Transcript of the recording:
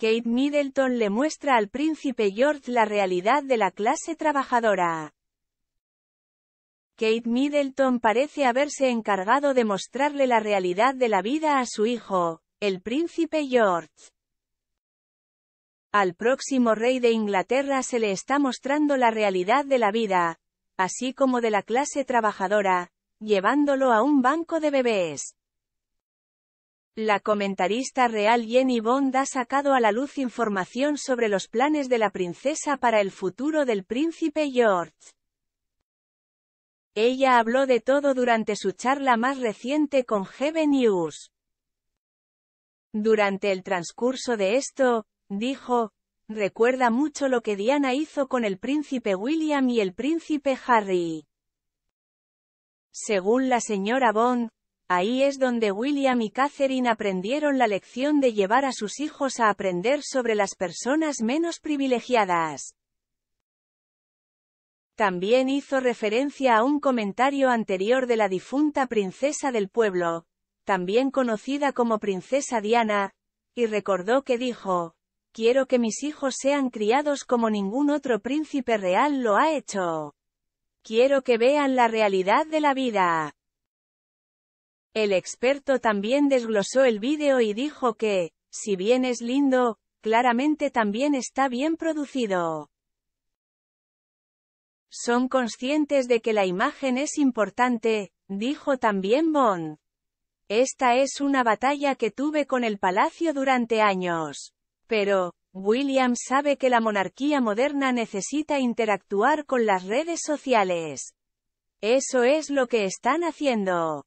Kate Middleton le muestra al príncipe George la realidad de la clase trabajadora. Kate Middleton parece haberse encargado de mostrarle la realidad de la vida a su hijo, el príncipe George. Al próximo rey de Inglaterra se le está mostrando la realidad de la vida, así como de la clase trabajadora, llevándolo a un banco de bebés. La comentarista real Jenny Bond ha sacado a la luz información sobre los planes de la princesa para el futuro del príncipe George. Ella habló de todo durante su charla más reciente con GB News. Durante el transcurso de esto, dijo, recuerda mucho lo que Diana hizo con el príncipe William y el príncipe Harry. Según la señora Bond, Ahí es donde William y Catherine aprendieron la lección de llevar a sus hijos a aprender sobre las personas menos privilegiadas. También hizo referencia a un comentario anterior de la difunta princesa del pueblo, también conocida como princesa Diana, y recordó que dijo, quiero que mis hijos sean criados como ningún otro príncipe real lo ha hecho. Quiero que vean la realidad de la vida. El experto también desglosó el vídeo y dijo que, si bien es lindo, claramente también está bien producido. Son conscientes de que la imagen es importante, dijo también Bond. Esta es una batalla que tuve con el palacio durante años. Pero, William sabe que la monarquía moderna necesita interactuar con las redes sociales. Eso es lo que están haciendo.